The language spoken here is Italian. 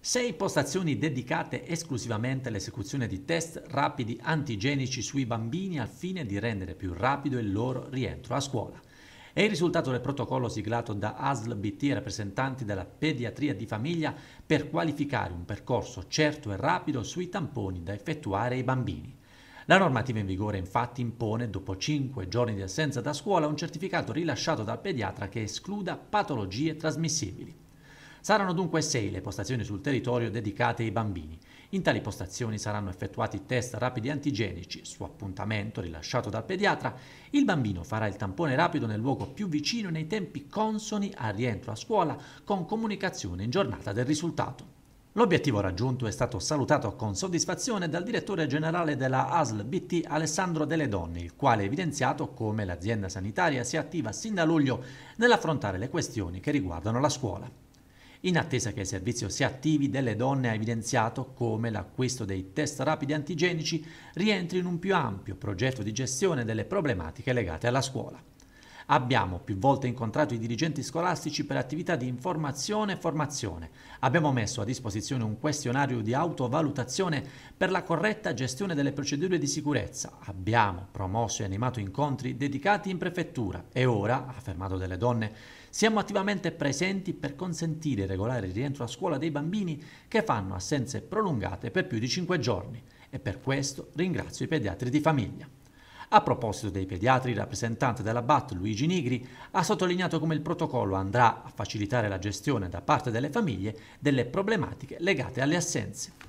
Sei postazioni dedicate esclusivamente all'esecuzione di test rapidi antigenici sui bambini al fine di rendere più rapido il loro rientro a scuola. È il risultato del protocollo siglato da ASL BT e rappresentanti della pediatria di famiglia per qualificare un percorso certo e rapido sui tamponi da effettuare ai bambini. La normativa in vigore infatti impone, dopo 5 giorni di assenza da scuola, un certificato rilasciato dal pediatra che escluda patologie trasmissibili. Saranno dunque sei le postazioni sul territorio dedicate ai bambini. In tali postazioni saranno effettuati test rapidi antigenici. Su appuntamento rilasciato dal pediatra, il bambino farà il tampone rapido nel luogo più vicino nei tempi consoni al rientro a scuola con comunicazione in giornata del risultato. L'obiettivo raggiunto è stato salutato con soddisfazione dal direttore generale della ASL BT Alessandro Delle Donne, il quale ha evidenziato come l'azienda sanitaria si attiva sin da luglio nell'affrontare le questioni che riguardano la scuola in attesa che il servizio si attivi delle donne ha evidenziato come l'acquisto dei test rapidi antigenici rientri in un più ampio progetto di gestione delle problematiche legate alla scuola. Abbiamo più volte incontrato i dirigenti scolastici per attività di informazione e formazione. Abbiamo messo a disposizione un questionario di autovalutazione per la corretta gestione delle procedure di sicurezza. Abbiamo promosso e animato incontri dedicati in prefettura e ora, affermato delle donne, siamo attivamente presenti per consentire il regolare rientro a scuola dei bambini che fanno assenze prolungate per più di 5 giorni e per questo ringrazio i pediatri di famiglia. A proposito dei pediatri, il rappresentante della BAT, Luigi Nigri, ha sottolineato come il protocollo andrà a facilitare la gestione da parte delle famiglie delle problematiche legate alle assenze.